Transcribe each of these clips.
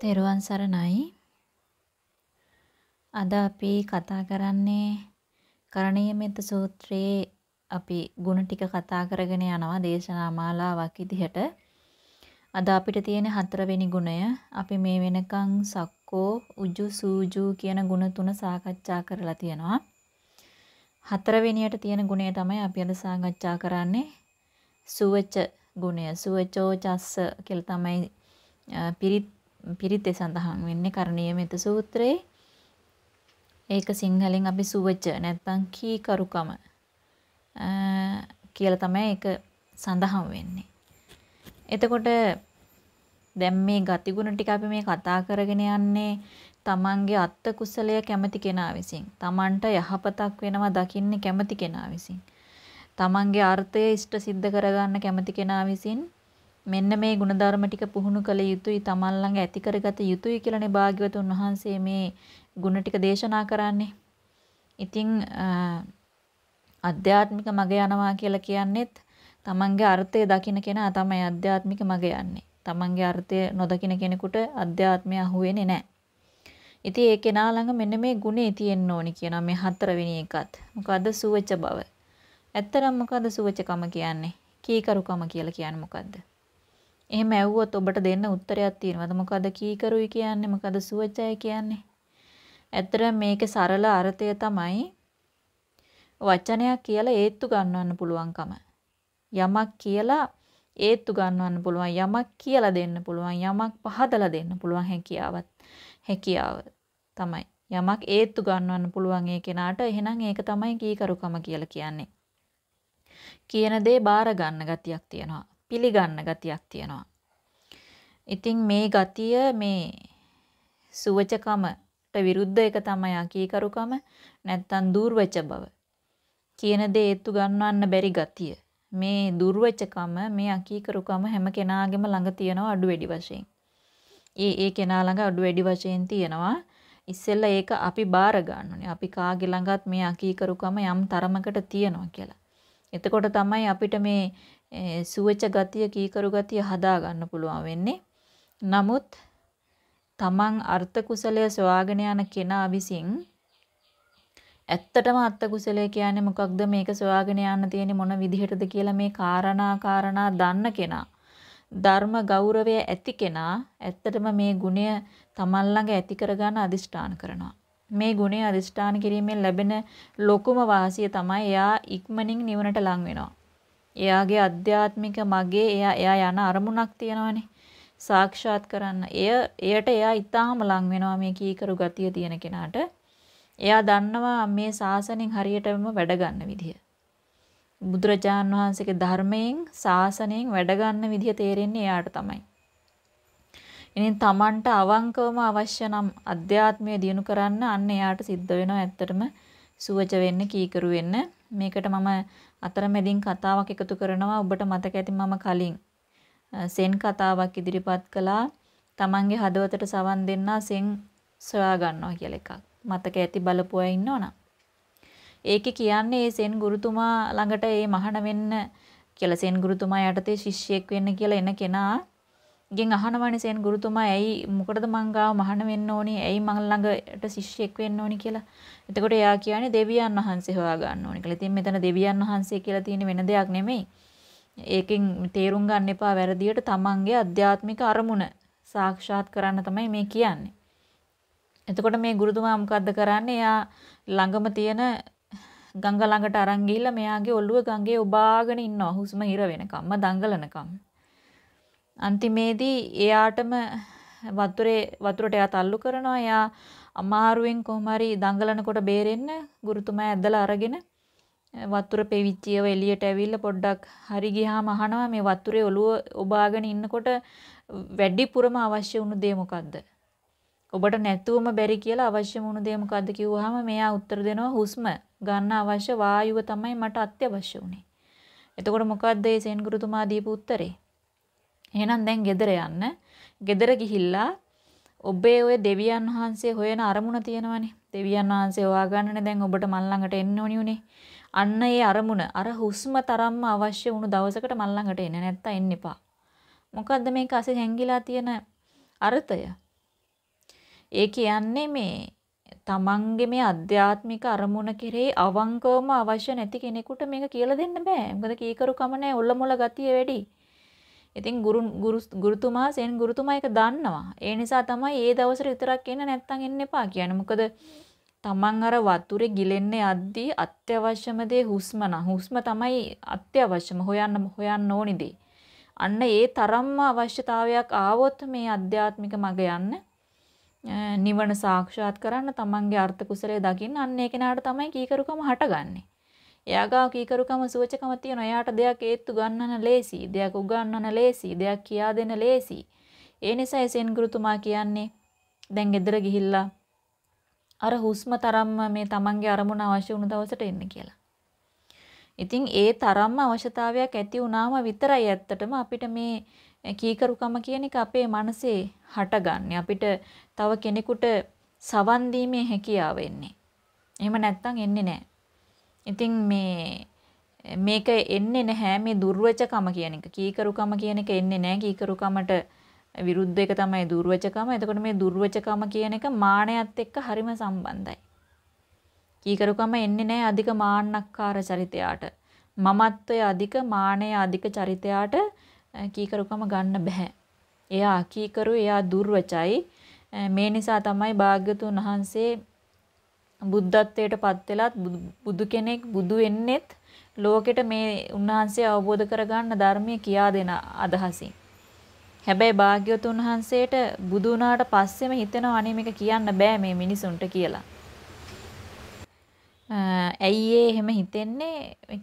තෙරුවන් සරණයි. අද අපි කතා කරන්නේ කරණීය මෙත්ත සූත්‍රයේ අපි ಗುಣ ටික කතා කරගෙන යනවා දේශනා මාලාවක් විදිහට. අද අපිට තියෙන හතරවෙනි ගුණය අපි මේ වෙනකන් සක්කෝ උජු සූජු කියන ගුණ තුන සාකච්ඡා කරලා තියෙනවා. හතරවෙනියට තියෙන ගුණය තමයි අපි අද සාකච්ඡා කරන්නේ සුවච ගුණය. සුවචෝ චස්ස කියලා තමයි පිරිත් පිරිතේ සඳහන් වෙන්නේ කරණීය මෙත සූත්‍රයේ. ඒක සිංහලෙන් අපි සුවච නැත්නම් කීකරුකම කියලා තමයි ඒක සඳහන් වෙන්නේ. එතකොට දැන් මේ ගතිගුණ ටික අපි මේ කතා කරගෙන යන්නේ තමන්ගේ අත්ත කුසලය කැමති කෙනා විසින් තමන්ට යහපතක් වෙනවා දකින්න කැමති කෙනා විසින් තමන්ගේ අර්ථය ඉෂ්ට සිද්ධ කරගන්න කැමති කෙනා විසින් මෙන්න මේ ಗುಣධර්ම ටික පුහුණු කළ යුතුයි තමන් ළඟ ඇති කරගත යුතුයි කියලානේ භාග්‍යවතුන් වහන්සේ මේ ಗುಣ ටික දේශනා කරන්නේ. ඉතින් අධ්‍යාත්මික මග යනවා කියලා කියන්නේත් තමන්ගේ අර්ථය දකින කෙනා තමයි අධ්‍යාත්මික මග යන්නේ. තමන්ගේ අර්ථය නොදකින කෙනෙකුට අධ්‍යාත්මය අහුවෙන්නේ නැහැ. ඉතින් ඒ කෙනා ළඟ මෙන්න මේ ගුණේ තියෙන්න ඕනි කියනවා මේ හතරවෙනි එකත්. මොකද්ද සුවච බව. ඇත්තටම මොකද්ද සුවචකම කියන්නේ? කීකරුකම කියලා කියන්නේ මොකද්ද? එහෙම ඇහුවොත් ඔබට දෙන්න උත්තරයක් තියෙනවද? මොකද්ද කීකරුයි කියන්නේ? මොකද්ද සුවචය කියන්නේ? ඇත්තට මේකේ සරල අර්ථය තමයි වචනයක් කියලා ඒත්තු ගන්නවන්න පුළුවන්කම. යමක් කියලා ඒත්තු ගන්නවන්න පුළුවන් යමක් කියලා දෙන්න පුළුවන් යමක් පහදලා දෙන්න පුළුවන් හැකියාවත් හැකියාව තමයි යමක් ඒත්තු ගන්නවන්න පුළුවන් ඒ කෙනාට එහෙනම් ඒක තමයි කීකරුකම කියලා කියන්නේ කියන දේ බාර ගන්න ගතියක් තියෙනවා පිළිගන්න ගතියක් තියෙනවා ඉතින් මේ ගතිය මේ සුවචකමට විරුද්ධ එක තමයි අකීකරුකම නැත්තම් දුර්වච බව කියන දේ ඒත්තු ගන්නවන්න බැරි ගතිය මේ දුර්වචකම මේ අකීකරුකම හැම කෙනාගේම ළඟ තියෙනවා අඩු වැඩි වශයෙන්. ඒ ඒ කෙනා ළඟ අඩු වැඩි වශයෙන් තියෙනවා. ඉස්සෙල්ලා ඒක අපි බාර ගන්න අපි කාගේ ළඟත් මේ අකීකරුකම යම් තරමකට තියෙනවා කියලා. එතකොට තමයි අපිට මේ සුවච ගතිය කීකරු ගතිය හදා ගන්න පුළුවන් වෙන්නේ. නමුත් තමන් අර්ථ කුසලය සොයාගෙන යන කෙනා විසින් ඇත්තටම අත්කුසලය කියන්නේ මොකක්ද මේක සොයාගෙන යන්න තියෙන්නේ මොන විදිහටද කියලා මේ කාරණා කාරණා දන්න කෙනා ධර්ම ගෞරවය ඇති කෙනා ඇත්තටම මේ ගුණය තමන් ළඟ ඇති කරගන්න අදිෂ්ඨාන කරනවා මේ ගුණය අදිෂ්ඨාන කිරීමෙන් ලැබෙන ලොකුම වාසිය තමයි එයා ඉක්මනින් නිවනට ලං වෙනවා එයාගේ අධ්‍යාත්මික මගේ එයා එයා යන අරමුණක් තියෙනවනේ සාක්ෂාත් කරන්න එය එයට එයා ඊටාම ලං වෙනවා මේ කීකරු ගතිය තියෙන කෙනාට එයා දන්නවා මේ ශාසනයෙන් හරියටම වැඩ ගන්න විදිය. බුදුරජාන් වහන්සේගේ ධර්මයෙන් ශාසනයෙන් වැඩ ගන්න විදිය තේරෙන්නේ එයාට තමයි. ඉතින් Tamanට අවංකවම අවශ්‍ය නම් අධ්‍යාත්මය දියුණු කරන්න අන්න එයාට සිද්ධ වෙනවා ඇත්තටම සුවච වෙන්න කීකරු වෙන්න. මේකට මම අතරමැදින් කතාවක් එකතු කරනවා ඔබට මතක ඇති මම කලින් සෙන් කතාවක් ඉදිරිපත් කළා. Tamanගේ හදවතට සවන් දෙන්නා සෙන් සොයා ගන්නවා කියලා එකක්. මතක ඇති බලපුවා ඉන්නවනම්. ඒකේ කියන්නේ ඒ සෙන් ගුරුතුමා ළඟට ඒ මහාන වෙන්න කියලා සෙන් ගුරුතුමා යටතේ ශිෂ්‍යෙක් වෙන්න කියලා එන කෙනා ගෙන් අහනවනේ සෙන් ගුරුතුමා ඇයි මොකටද මං ගාව මහාන වෙන්න ඕනේ ඇයි මං ළඟට ශිෂ්‍යෙක් වෙන්න ඕනේ කියලා. එතකොට එයා කියන්නේ දෙවියන් වහන්සේ හොයා ගන්න ඕනේ කියලා. ඉතින් මෙතන දෙවියන් වහන්සේ කියලා තියෙන වෙන දෙයක් නෙමෙයි. ඒකෙන් තේරුම් ගන්න එපා වැරදියට තමන්ගේ අධ්‍යාත්මික අරමුණ සාක්ෂාත් කරන්න තමයි මේ කියන්නේ. එතකොට මේ ගුරුතුමා මොකද්ද කරන්නේ? එයා ළඟම තියෙන ගංගා ළඟට අරන් ගිහිල්ලා මෙයාගේ ඔළුව ගඟේ ඔබාගෙන ඉන්නවා හුස්ම හිර වෙනකම්ම දඟලනකම්. අන්තිමේදී එයාටම වතුරේ වතුරට එයා තල්ලු කරනවා. එයා අමාරුවෙන් කොහොම හරි දඟලනකොට බේරෙන්න ගුරුතුමා ඇදලා අරගෙන වතුර පෙවිච්චියව එළියට ඇවිල්ලා පොඩ්ඩක් හරි ගියාම අහනවා මේ වතුරේ ඔළුව ඔබාගෙන ඉන්නකොට වැඩිපුරම අවශ්‍ය වුණු දේ මොකද්ද? ඔබට නැතුවම බැරි කියලා අවශ්‍ය වුණු දේ මොකද්ද කිව්වහම මෙයා උත්තර දෙනවා හුස්ම ගන්න අවශ්‍ය වායුව තමයි මට අත්‍යවශ්‍ය උනේ. එතකොට මොකද්ද මේ සෙන් ගුරුතුමා දීපු උත්තරේ? එහෙනම් දැන් ගෙදර යන්න. ගෙදර ගිහිල්ලා ඔබේ ওই දෙවියන් වහන්සේ හොයන අරමුණ තියෙනවනේ. දෙවියන් වහන්සේ හොයාගන්නනේ දැන් ඔබට මන් ළඟට එන්න ඕනි උනේ. අන්න ඒ අරමුණ අර හුස්ම තරම්ම අවශ්‍ය වුණු දවසකට මන් ළඟට එන්න නැත්තම් එන්න එපා. මොකද්ද මේක අසේ හැංගිලා තියෙන අර්ථය? ඒ කියන්නේ මේ තමන්ගේ මේ අධ්‍යාත්මික අරමුණ කෙරෙහි අවංකවම අවශ්‍ය නැති කෙනෙකුට මේක කියලා දෙන්න බෑ. මොකද කීකරුකම නැහැ, ඔල්ලමුල ගතිය වැඩි. ඉතින් ගුරු ගුරුතුමා සෙන් ගුරුතුමා ඒක දන්නවා. ඒ නිසා තමයි ඒ දවසට විතරක් එන්න නැත්තම් එන්න එපා කියන්නේ. මොකද තමන් අර වතුරේ ගිලෙන්නේ යද්දී අත්‍යවශ්‍යම දේ හුස්ම නා. හුස්ම තමයි අත්‍යවශ්‍යම හොයන්න හොයන්න ඕනි දේ. අන්න ඒ තරම්ම අවශ්‍යතාවයක් ආවොත් මේ අධ්‍යාත්මික මග යන්නේ නිවන සාක්ෂාත් කරන්න තමන්ගේ අර්ථ කුසලයේ දකින්න අන්න ඒ කෙනාට තමයි කීකරුකම හටගන්නේ. එයාගා කීකරුකම සුවචකම තියෙන එයාට දෙයක් ඒත්තු ගන්නන ලේසි, දෙයක් උගන්නන ලේසි, දෙයක් කියා දෙන ලේසි. ඒ නිසා එසෙන් ගුරුතුමා කියන්නේ දැන් ගෙදර ගිහිල්ලා අර හුස්ම තරම්ම මේ තමන්ගේ අරමුණ අවශ්‍ය වුණු දවසට එන්න කියලා. ඉතින් ඒ තරම්ම අවශ්‍යතාවයක් ඇති වුණාම විතරයි ඇත්තටම අපිට මේ කීකරුකම කියන එක අපේ මනසේ හටගන්නේ. අපිට තව කෙනෙකුට සවන් දීමේ හැකියාව එන්නේ. එහෙම නැත්තම් එන්නේ නැහැ. ඉතින් මේ මේක එන්නේ නැහැ මේ දුර්වචකම කියන එක. කීකරුකම කියන එක එන්නේ නැහැ. කීකරුකමට විරුද්ධ එක තමයි දුර්වචකම. එතකොට මේ දුර්වචකම කියන එක මානයත් එක්ක හරිම සම්බන්ධයි. කීකරුකම එන්නේ නැහැ අධික මාන්නක්කාර චරිතයාට. මමත්වය අධික මානය අධික චරිතයාට කීකරුකම ගන්න බෑ. එයා අකීකරු, එයා දුර්වචයි. මේ නිසා තමයි භාග්‍යතුන් වහන්සේ බුද්ධත්වයට පත් වෙලත් බුදු කෙනෙක් බුදු වෙන්නෙත් ලෝකෙට මේ උන්වහන්සේ අවබෝධ කරගන්න ධර්මය කියා දෙන අදහසින්. හැබැයි භාග්‍යවතුන් වහන්සේට බුදු වුණාට පස්සෙම හිතෙනවා අනේ මේක කියන්න බෑ මේ මිනිසුන්ට කියලා. ඇයි ඒ එහෙම හිතෙන්නේ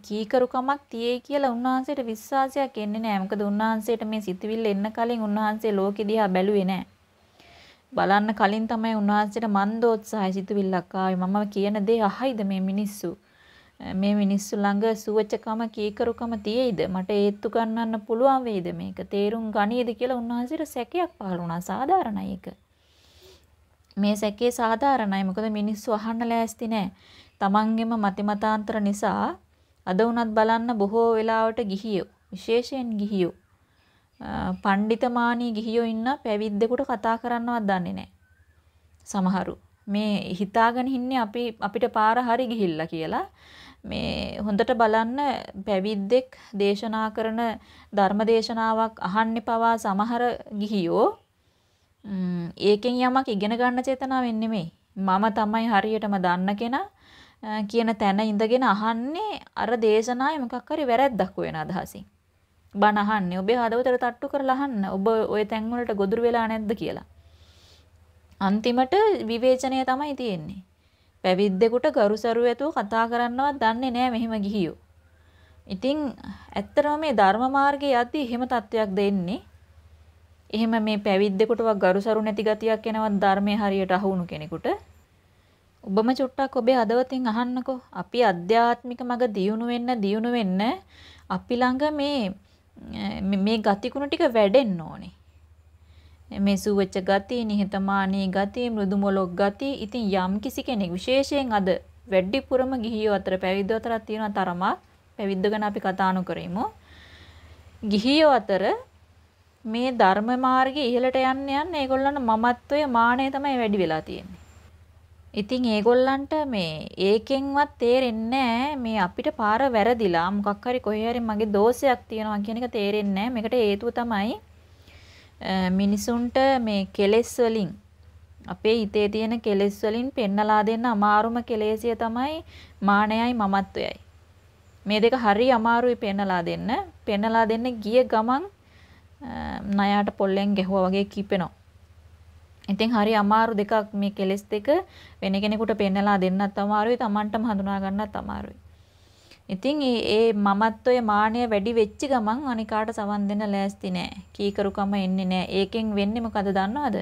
කීකරුකමක් තියේ කියලා උන්වහන්සේට විශ්වාසයක් එන්නේ නැහැ. මොකද උන්වහන්සේට මේ සිතවිල්ල එන්න කලින් උන්වහන්සේ ලෝකෙ දිහා බැලුවේ නැහැ. බලන්න කලින් තමයි උන්වහන්සේට මන්දෝත්සාහය සිතවිල්ලක් ආවේ. මම කියන දේ අහයිද මේ මිනිස්සු? මේ මිනිස්සු ළඟ සුවචකම කීකරුකම තියේයිද? මට ඒත්තු ගන්නන්න පුළුවන් වෙයිද මේක? තේරුම් ගනියද කියලා උන්වහන්සේට සැකයක් පහළ වුණා. සාධාරණයි ඒක. මේ සැකේ සාධාරණයි. මොකද මිනිස්සු අහන්න ලෑස්ති නැහැ. තමන්ගෙම මතිමතාන්තර නිසා අද වුණත් බලන්න බොහෝ වෙලාවට ගිහියෝ විශේෂයෙන් ගිහියෝ පණ්ඩිතමානී ගිහියෝ ඉන්න පැවිද්දෙකුට කතා කරන්නවත් දන්නේ නැහැ. සමහරු මේ හිතාගෙන ඉන්නේ අපි අපිට පාර හරි ගිහිල්ලා කියලා. මේ හොඳට බලන්න පැවිද්දෙක් දේශනා කරන ධර්ම දේශනාවක් අහන්නේ පවා සමහර ගිහියෝ ඒකෙන් යමක් ඉගෙන ගන්න චේතනාවෙන් නෙමෙයි. මම තමයි හරියටම දන්න කෙනා කියන තැන ඉඳගෙන අහන්නේ අර දේශනාවේ මොකක් හරි වැරද්දක් වෙන අදහසින්. බණ අහන්නේ ඔබේ හදවතට තට්ටු කරලා අහන්න. ඔබ ওই තැන් වලට ගොදුරු වෙලා නැද්ද කියලා. අන්තිමට විවේචනය තමයි තියෙන්නේ. පැවිද්දෙකුට ගරුසරු ඇතුව කතා කරන්නවත් දන්නේ නැහැ මෙහෙම ගිහියෝ. ඉතින් ඇත්තටම මේ ධර්ම මාර්ගයේ යද්දී එහෙම තත්වයක් දෙන්නේ. එහෙම මේ පැවිද්දෙකුටවත් ගරුසරු නැති ගතියක් එනවත් ධර්මයේ හරියට අහුණු කෙනෙකුට ඔබම චුට්ටක් ඔබේ හදවතින් අහන්නකෝ. අපි අධ්‍යාත්මික මඟ දියුණු වෙන්න දියුණු වෙන්න අපි ළඟ මේ මේ ගතිගුණ ටික වැඩෙන්න ඕනේ. මේ සුවච ගති, නිහතමානී ගති, මෘදු මොලොක් ගති. ඉතින් යම් කිසි කෙනෙක් විශේෂයෙන් අද වැඩිපුරම ගිහියෝ අතර පැවිද්දෝ අතරක් තියෙන තරමක් පැවිද්ද ගැන අපි කතා කරමු. ගිහියෝ අතර මේ ධර්ම මාර්ගයේ ඉහළට යන්න යන්න ඒගොල්ලන්ගේ මමත්වයේ මාණය තමයි වැඩි වෙලා තියෙන්නේ. ඉතින් ඒගොල්ලන්ට මේ ඒකෙන්වත් තේරෙන්නේ මේ අපිට පාර වැරදිලා මොකක් හරි කොහේ හරි මගේ දෝෂයක් තියෙනවා කියන එක තේරෙන්නේ මේකට හේතුව තමයි මිනිසුන්ට මේ කෙලෙස් වලින් අපේ හිතේ තියෙන කෙලෙස් වලින් පෙන්නලා දෙන්න අමාරුම කෙලෙසිය තමයි මානයයි මමත්වයයි. මේ දෙක හරි අමාරුයි පෙන්නලා දෙන්න. පෙන්නලා දෙන්න ගිය ගමන් ණයට පොල්ලෙන් ගැහුවා වගේ කිපෙනවා. ඉතින් හරි අමාරු දෙකක් මේ කෙලෙස් දෙක වෙන කෙනෙකුට පෙන්නලා දෙන්නත් අමාරුයි Tamanටම හඳුනා ගන්නත් අමාරුයි. ඉතින් ඒ මමත්වයේ මාන්නය වැඩි වෙච්ච ගමන් අනිකාට සවන් දෙන්න ලෑස්ති නෑ. කීකරුකම එන්නේ නෑ. ඒකෙන් වෙන්නේ මොකද දන්නවද?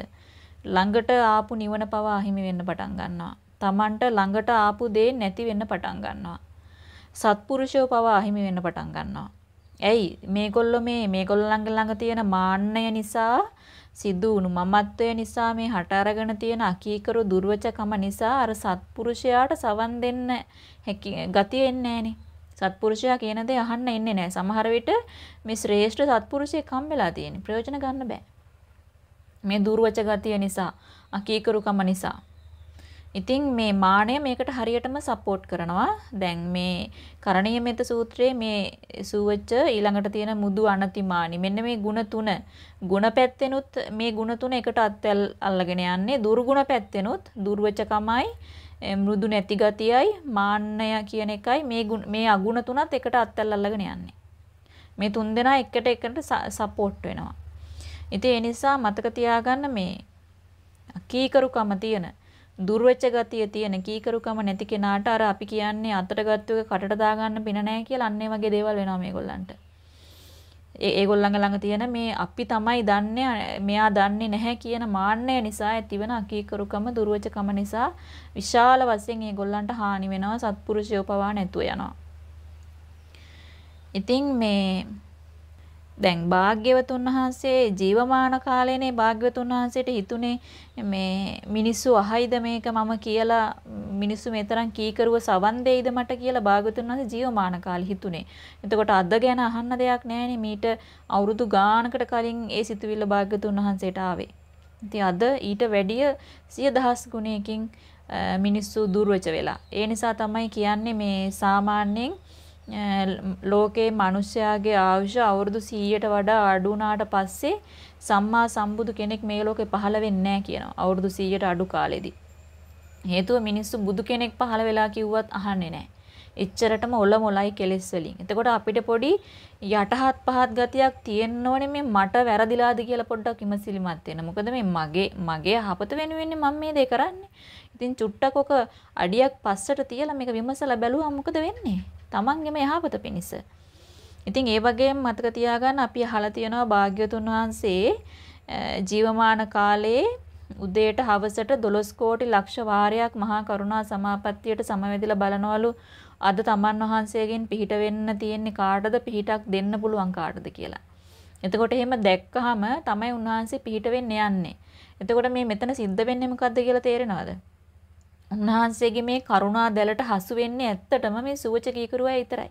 ළඟට ආපු නිවන පව අහිමි වෙන්න පටන් ගන්නවා. Tamanට ළඟට ආපු දේ නැති වෙන්න පටන් ගන්නවා. සත්පුරුෂයෝ පව අහිමි වෙන්න පටන් ගන්නවා. ඇයි මේගොල්ලෝ මේ මේගොල්ලෝ ළඟ ළඟ තියෙන මාන්නය නිසා සිදු වුණු මමත්වය නිසා මේ හට අරගෙන තියෙන අකීකරු දුර්වචකම නිසා අර සත්පුරුෂයාට සවන් දෙන්න හැකි ගතිය එන්නේ නැහනේ. සත්පුරුෂයා කියන දේ අහන්න එන්නේ නැහැ. සමහර විට මේ ශ්‍රේෂ්ඨ සත්පුරුෂයෙක් හම්බෙලා තියෙන ප්‍රයෝජන ගන්න බෑ. මේ දුර්වච ගතිය නිසා, අකීකරුකම නිසා. ඉතින් මේ මාණය මේකට හරියටම සපෝට් කරනවා. දැන් මේ කරණීය මෙත සූත්‍රයේ මේ සූවෙච්ච ඊළඟට තියෙන මුදු අනතිමානි. මෙන්න මේ ಗುಣ තුන. ಗುಣ පැත්තෙනුත් මේ ಗುಣ තුන එකට අත්ඇල් අල්ලගෙන යන්නේ. දුර්ගුණ පැත්තෙනුත් දුර්වචකමයි මෘදු නැති ගතියයි මාන්නය කියන එකයි මේ මේ අගුණ තුනත් එකට අත්ඇල් අල්ලගෙන යන්නේ. මේ තුන් දෙනා එකට එකට සපෝට් වෙනවා. ඉතින් ඒ නිසා මතක තියාගන්න මේ කීකරුකම තියෙන දුර්වෙච්ච ගතිය තියෙන කීකරුකම නැති කෙනාට අර අපි කියන්නේ අතට ගත්තු එක කටට දාගන්න පින නැහැ කියලා අන්න ඒ වගේ දේවල් වෙනවා මේගොල්ලන්ට. ඒ ඒගොල්ලන් ළඟ තියෙන මේ අපි තමයි දන්නේ මෙයා දන්නේ නැහැ කියන මාන්නය නිසා ඇතිවන අකීකරුකම දුර්වචකම නිසා විශාල වශයෙන් ඒගොල්ලන්ට හානි වෙනවා සත්පුරුෂයෝ පවා නැතුව යනවා. ඉතින් මේ දැන් භාග්‍යවතුන් වහන්සේ ජීවමාන කාලේනේ භාග්‍යවතුන් වහන්සේට හිතුනේ මේ මිනිස්සු අහයිද මේක මම කියලා මිනිස්සු මේතරම් කීකරුව සවන් දෙයිද මට කියලා භාග්‍යවතුන් වහන්සේ ජීවමාන කාලේ හිතුනේ. එතකොට අද ගැන අහන්න දෙයක් නැහැනේ මීට අවුරුදු ගාණකට කලින් ඒ සිතුවිල්ල භාග්‍යවතුන් වහන්සේට ආවේ. ඉතින් අද ඊට වැඩිය 10000 ගුණයකින් මිනිස්සු දුර්වච වෙලා. ඒ නිසා තමයි කියන්නේ මේ සාමාන්‍යයෙන් ලෝකේ මිනිස්යාගේ ආයුෂ අවුරුදු 100ට වඩා අඩු වුණාට පස්සේ සම්මා සම්බුදු කෙනෙක් මේ ලෝකේ පහළ වෙන්නේ නැහැ කියනවා. අවුරුදු 100ට අඩු කාලෙදී. හේතුව මිනිස්සු බුදු කෙනෙක් පහළ වෙලා කිව්වත් අහන්නේ නැහැ. එච්චරටම ඔල මොලයි කෙලස් වලින්. එතකොට අපිට පොඩි යටහත් පහත් ගතියක් තියෙන්න ඕනේ මේ මට වැරදිලාද කියලා පොඩ්ඩක් ඉමසිලිමත් වෙන්න. මොකද මේ මගේ මගේ යහපත වෙනුවෙන්නේ මම මේ දේ කරන්නේ. ඉතින් චුට්ටක් ඔක අඩියක් පස්සට තියලා මේක විමසලා බැලුවා මොකද වෙන්නේ? තමන්ගේම යහපත පිණිස. ඉතින් ඒ වගේම මතක තියාගන්න අපි අහලා තියෙනවා භාග්‍යතුන් වහන්සේ ජීවමාන කාලයේ උදේට හවසට 12 කෝටි ලක්ෂ වාරයක් මහා කරුණා සමාපත්තියට සමවැදිලා බලනවලු අද තමන් වහන්සේගෙන් පිහිට වෙන්න තියෙන්නේ කාටද පිහිටක් දෙන්න පුළුවන් කාටද කියලා. එතකොට එහෙම දැක්කහම තමයි උන්වහන්සේ පිහිට වෙන්න යන්නේ. එතකොට මේ මෙතන සිද්ධ වෙන්නේ මොකද්ද කියලා තේරෙනවද? උන්වහන්සේගේ මේ කරුණා දැලට හසු වෙන්නේ ඇත්තටම මේ සුවච කීකරුවා විතරයි.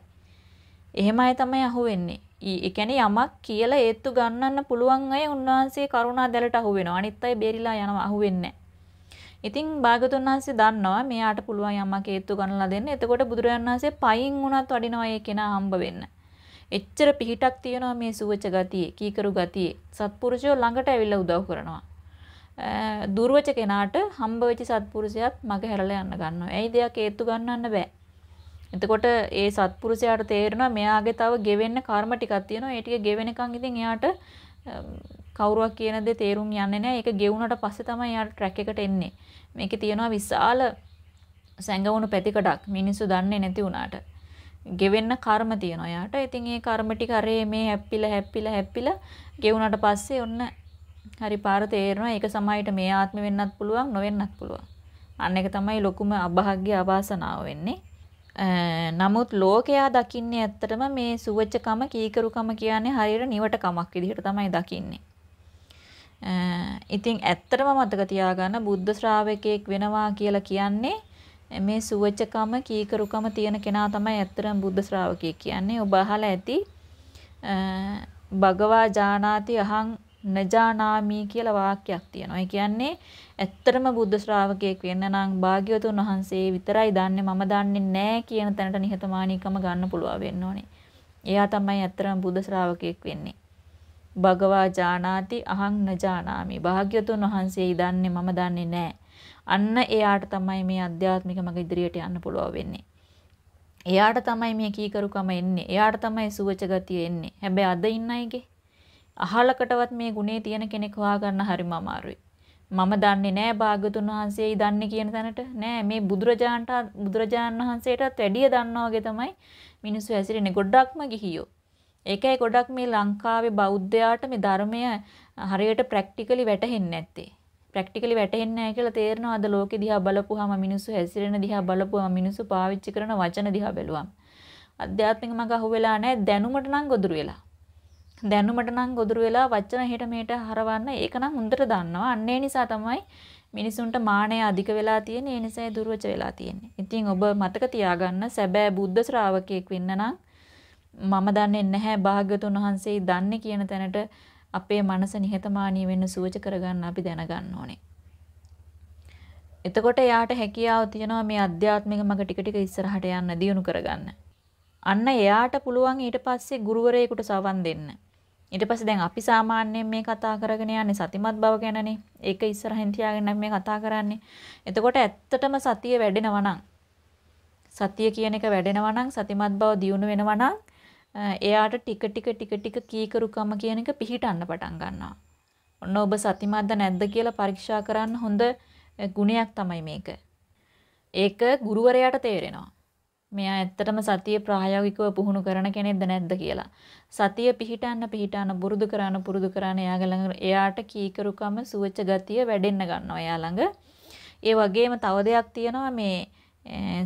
එහෙම අය තමයි අහුවෙන්නේ. ඒ කියන්නේ යමක් කියලා හේතු ගන්නන්න පුළුවන් අය උන්වහන්සේ කරුණා දැලට අහු වෙනවා. අනිත් අය බේරිලා යනවා අහු වෙන්නේ ඉතින් භාගතුන් වහන්සේ දන්නවා මෙයාට පුළුවන් යමක් හේතු ගන්නලා දෙන්න. එතකොට බුදුරජාණන් වහන්සේ පයින් වුණත් වඩිනවා ඒ කෙනා හම්බ වෙන්න. එච්චර පිහිටක් තියෙනවා මේ සුවච ගතියේ, කීකරු ගතියේ. සත්පුරුෂයෝ ළඟට ඇවිල්ලා උදව් කරනවා. දුර්වච කෙනාට හම්බ වෙච්ච සත්පුරුෂයාත් මග හැරලා යන්න ගන්නවා. ඇයි දෙයක් හේතු ගන්නන්න බෑ. එතකොට ඒ සත්පුරුෂයාට තේරෙනවා මෙයාගේ තව ගෙවෙන්න කර්ම ටිකක් තියෙනවා. ඒ ටික ගෙවෙනකන් ඉතින් එයාට කවුරුවක් කියන දේ තේරුම් යන්නේ නැහැ. ඒක ගෙවුනට පස්සේ තමයි එයාට ට්‍රැක් එකට එන්නේ. මේකේ තියෙනවා විශාල සැඟවුණු පැතිකඩක් මිනිස්සු දන්නේ නැති වුණාට. ගෙවෙන්න කර්ම තියෙනවා එයාට. ඉතින් ඒ කර්ම ටික අරේ මේ හැප්පිලා හැප්පිලා හැප්පිලා ගෙවුනට පස්සේ ඔන්න හරි පාර තේරෙනවා. ඒක සමායට මේ ආත්මෙ වෙන්නත් පුළුවන්, නොවෙන්නත් පුළුවන්. අන්න ඒක තමයි ලොකුම අභාග්‍ය අවාසනාව වෙන්නේ. නමුත් ලෝකයා දකින්නේ ඇත්තටම මේ සුවචකම කීකරුකම කියන්නේ හරියට නිවට කමක් විදිහට තමයි දකින්නේ. ඉතින් ඇත්තටම මතක තියාගන්න බුද්ධ ශ්‍රාවකයෙක් වෙනවා කියලා කියන්නේ මේ සුවචකම කීකරුකම තියෙන කෙනා තමයි ඇත්තටම බුද්ධ ශ්‍රාවකයෙක් කියන්නේ. ඔබ අහලා ඇති භගවා ජානාති අහං නජානාමි කියලා වාක්‍යයක් තියෙනවා. ඒ කියන්නේ ඇත්තටම බුද්ධ ශ්‍රාවකයෙක් වෙන්න නම් භාග්‍යවතුන් වහන්සේ විතරයි දන්නේ මම දන්නේ නැහැ කියන තැනට නිහතමානීකම ගන්න පුළුවන් වෙන්න ඕනේ. එයා තමයි ඇත්තටම බුද්ධ ශ්‍රාවකයෙක් වෙන්නේ. භගවා ජානාති අහං නජානාමි. භාග්‍යවතුන් වහන්සේ දන්නේ මම දන්නේ නැහැ. අන්න එයාට තමයි මේ අධ්‍යාත්මික මඟ ඉදිරියට යන්න පුළුවන් වෙන්නේ. එයාට තමයි මේ කීකරුකම එන්නේ. එයාට තමයි සුවච ගතිය එන්නේ. හැබැයි අද ඉන්න අයගේ අහලකටවත් මේ ගුණේ තියෙන කෙනෙක් හොයාගන්න හරිම අමාරුයි. මම දන්නේ නෑ භාග්‍යතුන් වහන්සේයි දන්නේ කියන තැනට නෑ මේ බුදුරජාන්ට බුදුරජාණන් වහන්සේටත් වැඩිය දන්නා වගේ තමයි මිනිස්සු ඇසිරෙන්නේ ගොඩක්ම ගිහියෝ. ඒකයි ගොඩක් මේ ලංකාවේ බෞද්ධයාට මේ ධර්මය හරියට ප්‍රැක්ටිකලි වැටහෙන්නේ නැත්තේ. ප්‍රැක්ටිකලි වැටහෙන්නේ නැහැ කියලා තේරෙනවා අද ලෝකෙ දිහා බලපුවාම මිනිස්සු හැසිරෙන දිහා බලපුවාම මිනිස්සු පාවිච්චි කරන වචන දිහා බැලුවම. අධ්‍යාත්මික මඟ අහුවෙලා නැහැ දැනුමට නම් ගොදුරු වෙලා. දැනුමට නම් ගොදුරු වෙලා වචන හෙට මෙහෙට හරවන්න ඒක නම් හොඳට දන්නවා. අන්න ඒ නිසා තමයි මිනිසුන්ට මානය අධික වෙලා තියෙන්නේ. ඒ නිසායි දුර්වච වෙලා තියෙන්නේ. ඉතින් ඔබ මතක තියාගන්න සැබෑ බුද්ධ ශ්‍රාවකයෙක් වෙන්න නම් මම දන්නේ නැහැ භාග්‍යතුන් වහන්සේ දන්නේ කියන තැනට අපේ මනස නිහතමානී වෙන්න සුවච කරගන්න අපි දැනගන්න ඕනේ. එතකොට එයාට හැකියාව තියෙනවා මේ අධ්‍යාත්මික මඟ ටික ටික ඉස්සරහට යන්න දියුණු කරගන්න. අන්න එයාට පුළුවන් ඊට පස්සේ ගුරුවරයෙකුට සවන් දෙන්න. ඊට පස්සේ දැන් අපි සාමාන්‍යයෙන් මේ කතා කරගෙන යන්නේ සතිමත් බව ගැනනේ. ඒක ඉස්සරහින් තියාගෙන මේ කතා කරන්නේ. එතකොට ඇත්තටම සතිය වැඩෙනවා සතිය කියන එක වැඩෙනවා සතිමත් බව දියුණු වෙනවා එයාට ටික ටික ටික ටික කීකරුකම කියන එක පිහිටන්න පටන් ගන්නවා. ඔන්න ඔබ සතිමත්ද නැද්ද කියලා පරීක්ෂා කරන්න හොඳ ගුණයක් තමයි මේක. ඒක ගුරුවරයාට තේරෙනවා. මෙයා ඇත්තටම සතිය ප්‍රායෝගිකව පුහුණු කරන කෙනෙක්ද නැද්ද කියලා. සතිය පිහිටන්න පිහිටන්න පුරුදු කරන පුරුදු කරන එයාගේ ළඟ එයාට කීකරුකම සුවච ගතිය වැඩෙන්න ගන්නවා එයා ළඟ. ඒ වගේම තව දෙයක් තියෙනවා මේ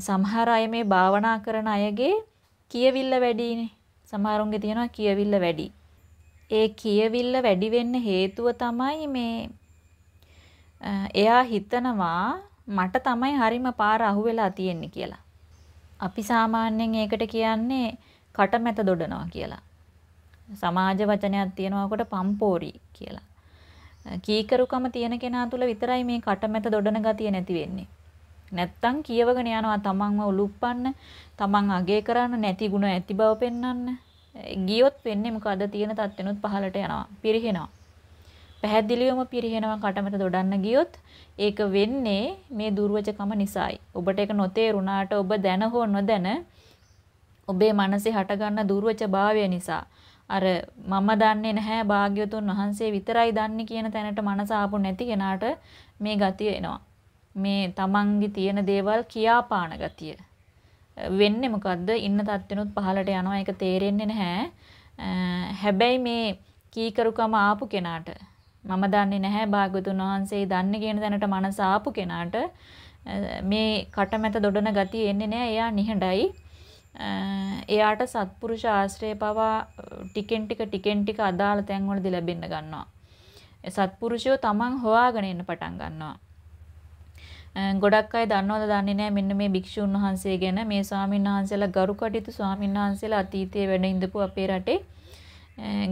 සමහර අය මේ භාවනා කරන අයගේ කියවිල්ල වැඩිනේ. සමහරුන්ගේ තියෙනවා කියවිල්ල වැඩි. ඒ කියවිල්ල වැඩි වෙන්න හේතුව තමයි මේ එයා හිතනවා මට තමයි හරිම පාර අහුවෙලා තියෙන්නේ කියලා. අපි සාමාන්‍යයෙන් ඒකට කියන්නේ කටමැත දොඩනවා කියලා. සමාජ වචනයක් තියෙනවාකට පම්පෝරි කියලා. කීකරුකම තියෙන කෙනා තුල විතරයි මේ කටමැත දොඩන ගතිය නැති වෙන්නේ. නැත්තම් කියවගෙන යනවා තමන්ව උලුප්පන්න, තමන් අගේ කරන්න නැති ಗುಣ ඇති බව පෙන්වන්න. ගියොත් වෙන්නේ මොකද තියෙන තත්ත්වෙනුත් පහලට යනවා. පිරිහෙනවා. පැහැදිලිවම පිරිහෙනවා කටමැත දොඩන්න ගියොත් ඒක වෙන්නේ මේ දුර්වචකම නිසායි. ඔබට ඒක නොතේරුණාට ඔබ දැන හෝ නොදැන ඔබේ මනසේ හටගන්න දුර්වච භාවය නිසා අර මම දන්නේ නැහැ භාග්‍යවතුන් වහන්සේ විතරයි දන්නේ කියන තැනට මනස ආපු නැති කෙනාට මේ ගතිය එනවා. මේ තමන්ගේ තියෙන දේවල් කියාපාන ගතිය. වෙන්නේ මොකද්ද? ඉන්න තත්ත්වෙනුත් පහලට යනවා. ඒක තේරෙන්නේ නැහැ. හැබැයි මේ කීකරුකම ආපු කෙනාට මම දන්නේ නැහැ භාග්‍යතුන් වහන්සේ දන්නේ කියන දැනට මනස ආපු කෙනාට මේ කටමැත දොඩන ගතිය එන්නේ නැහැ. එයා නිහඬයි. එයාට සත්පුරුෂ ආශ්‍රය පවා ටිකෙන් ටික ටිකෙන් ටික අදාළ තැන්වලදී ලැබෙන්න ගන්නවා. සත්පුරුෂයෝ තමන් හොයාගෙන ඉන්න පටන් ගන්නවා. ගොඩක් අය දන්නවද දන්නේ නැහැ මෙන්න මේ භික්ෂුන් වහන්සේ ගැන මේ ස්වාමීන් වහන්සේලා ගරු කටයුතු ස්වාමීන් වහන්සේලා අතීතයේ වැඩ ඉඳපු අපේ රටේ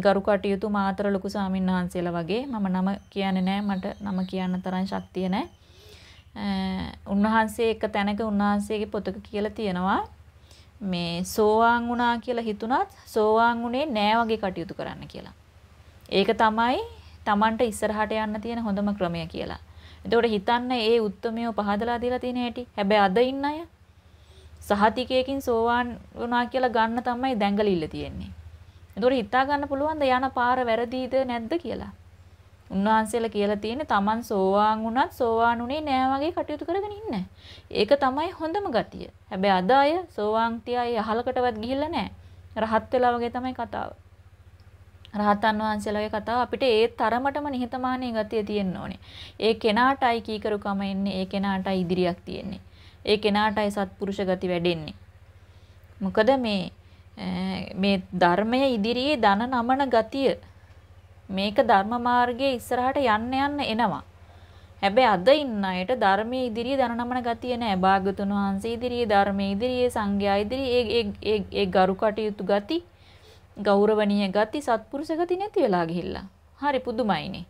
ගරු කටයුතු මාතර ලොකු ස්වාමීන් වහන්සේලා වගේ මම නම කියන්නේ නැහැ මට නම කියන්න තරම් ශක්තිය නැහැ. උන්වහන්සේ එක තැනක උන්වහන්සේගේ පොතක කියලා තියෙනවා මේ සෝවාන් වුණා කියලා හිතුණත් සෝවාන් වුණේ නෑ වගේ කටයුතු කරන්න කියලා. ඒක තමයි Tamanට ඉස්සරහට යන්න තියෙන හොඳම ක්‍රමය කියලා. එතකොට හිතන්න ඒ උත්මයෝ පහදලා දීලා තියෙන හැටි. හැබැයි අද ඉන්න අය සහතිකයකින් සෝවාන් වුණා කියලා ගන්න තමයි දැඟලිල්ල තියෙන්නේ. එතකොට හිතා ගන්න පුළුවන් ද යන පාර වැරදිද නැද්ද කියලා. උන්වහන්සේලා කියලා තියෙන්නේ Taman සෝවාන් වුණත් සෝවාන් උනේ නෑ වගේ කටයුතු කරගෙන ඉන්න. ඒක තමයි හොඳම ගතිය. හැබැයි අද අය සෝවාන් තියයි අහලකටවත් ගිහිල්ලා නෑ. රහත් වෙලා වගේ තමයි කතාව. රහතන් වහන්සේලාගේ කතාව අපිට ඒ තරමටම නිහතමානී ගතිය තියෙන්න ඕනේ. ඒ කෙනාටයි කීකරුකම එන්නේ, ඒ කෙනාටයි ඉදිරියක් තියෙන්නේ. ඒ කෙනාටයි සත්පුරුෂ ගති වැඩෙන්නේ. මොකද මේ මේ ධර්මය ඉදිරියේ දන නමන ගතිය මේක ධර්ම මාර්ගයේ ඉස්සරහට යන්න යන්න එනවා. හැබැයි අද ඉන්න අයට ධර්මයේ ඉදිරියේ දන නමන ගතිය නැහැ. භාගතුන් වහන්සේ ඉදිරියේ ධර්මයේ ඉදිරියේ සංඝයා ඉදිරියේ ඒ ඒ ඒ ගරු කටයුතු ගති ගෞරවණීය ගති සත්පුරුෂ ගති නැති වෙලා ගිහිල්ලා. හරි පුදුමයිනේ.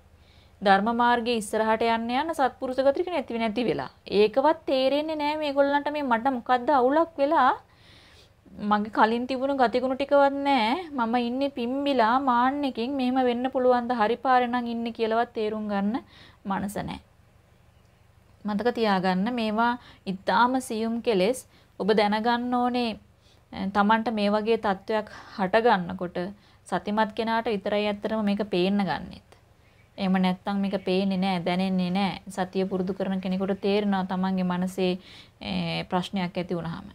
ධර්ම මාර්ගයේ ඉස්සරහට යන්න යන සත්පුරුෂ ගති ටික නැති නැති වෙලා. ඒකවත් තේරෙන්නේ නැහැ මේගොල්ලන්ට මේ මට මොකද්ද අවුලක් වෙලා මගේ කලින් තිබුණු ගතිගුණ ටිකවත් නැහැ. මම ඉන්නේ පිම්බිලා මාන්නෙකින් මෙහෙම වෙන්න පුළුවන් ද හරි පාරේ නම් ඉන්නේ කියලාවත් තේරුම් ගන්න මනස නැහැ. මතක තියාගන්න මේවා ඊටාම සියුම් කෙලෙස් ඔබ දැනගන්න ඕනේ තමන්ට මේ වගේ තත්වයක් හට ගන්නකොට සතිමත් කෙනාට විතරයි ඇත්තටම මේක පේන්න ගන්නෙත්. එහෙම නැත්නම් මේක පේන්නේ නැහැ, දැනෙන්නේ නැහැ. සතිය පුරුදු කරන කෙනෙකුට තේරෙනවා තමන්ගේ මනසේ ප්‍රශ්නයක් ඇති වුනහම.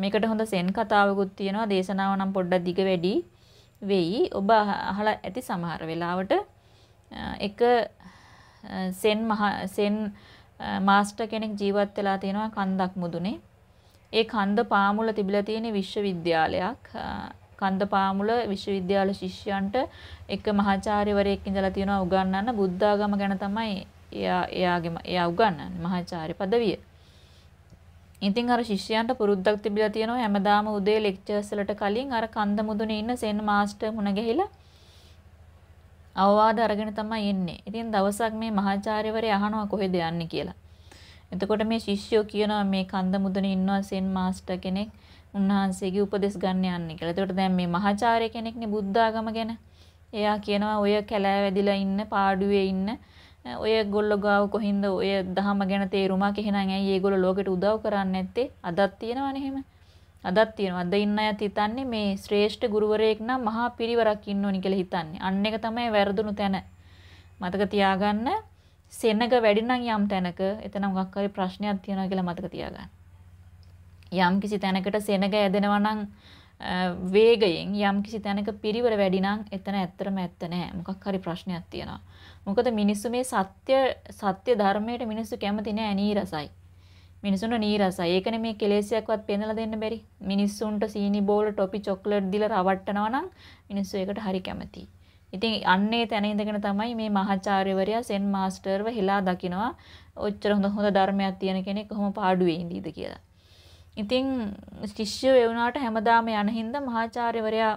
මේකට හොඳ සෙන් කතාවකුත් තියෙනවා දේශනාව නම් පොඩ්ඩක් දිග වැඩි වෙයි ඔබ අහලා ඇති සමහර වෙලාවට එක සෙන් මහ සෙන් මාස්ටර් කෙනෙක් ජීවත් වෙලා තියෙනවා කන්දක් මුදුනේ ඒ කන්ද පාමුල තිබිලා තියෙන විශ්වවිද්‍යාලයක් කන්ද පාමුල විශ්වවිද්‍යාල ශිෂ්‍යයන්ට එක මහාචාර්යවරයෙක් ඉඳලා තියෙනවා උගන්වන්න බුද්ධාගම ගැන තමයි එයා එයාගේ එයා උගන්වන්නේ මහාචාර්ය පදවිය ඉතින් අර ශිෂ්‍යයන්ට පුරුද්දක් තිබිලා තියෙනවා හැමදාම උදේ ලෙක්චර්ස් වලට කලින් අර කන්ද මුදුනේ ඉන්න සෙන් මාස්ටර් මුණ ගැහිලා අවවාද අරගෙන තමයි එන්නේ. ඉතින් දවසක් මේ මහාචාර්යවරයා අහනවා කොහෙද යන්නේ කියලා. එතකොට මේ ශිෂ්‍යෝ කියනවා මේ කන්ද මුදුනේ ඉන්නවා සෙන් මාස්ටර් කෙනෙක්. උන්වහන්සේගේ උපදෙස් ගන්න යන්නේ කියලා. එතකොට දැන් මේ මහාචාර්ය කෙනෙක්නේ බුද්ධාගම ගැන. එයා කියනවා ඔය කැලෑ වැදිලා ඉන්න පාඩුවේ ඉන්න ඔය ගොල්ලෝ ගාව කොහින්ද ඔය දහම ගැන තේරුමක් එහෙනම් ඇයි ඒගොල්ලෝ ලෝකෙට උදව් කරන්නේ නැත්තේ? අදත් තියෙනවනේ එහෙම. අදත් තියෙනවා. අද ඉන්න අයත් හිතන්නේ මේ ශ්‍රේෂ්ඨ ගුරුවරයෙක් නම් මහා පිරිවරක් ඉන්න ඕනි කියලා හිතන්නේ. අන්න එක තමයි වැරදුණු තැන. මතක තියාගන්න සෙනග වැඩි නම් යම් තැනක එතන මොකක් හරි ප්‍රශ්නයක් තියෙනවා කියලා මතක තියාගන්න. යම් කිසි තැනකට සෙනග ඇදෙනවා නම් වේගයෙන් යම් කිසි තැනක පිරිවර වැඩි නම් එතන ඇත්තටම ඇත්ත නෑ. මොකක් හරි ප්‍රශ්නයක් තියෙනවා. මොකද මිනිස්සු මේ සත්‍ය සත්‍ය ධර්මයට මිනිස්සු කැමති නෑ නීරසයි. මිනිසුන්ට නීරසයි. ඒකනේ මේ කෙලෙසියක්වත් පෙන්වලා දෙන්න බැරි. මිනිස්සුන්ට සීනි බෝල ටොපි චොක්ලට් දීලා රවට්ටනවා නම් මිනිස්සු ඒකට හරි කැමතියි. ඉතින් අන්නේ තැන ඉඳගෙන තමයි මේ මහාචාර්යවරයා සෙන් මාස්ටර්ව හෙලා දකිනවා. ඔච්චර හොඳ හොඳ ධර්මයක් තියෙන කෙනෙක් කොහොම පාඩුවේ ඉඳීද කියලා. ඉතින් ශිෂ්‍යයෝ ඒ වුණාට හැමදාම යන හින්දා මහාචාර්යවරයා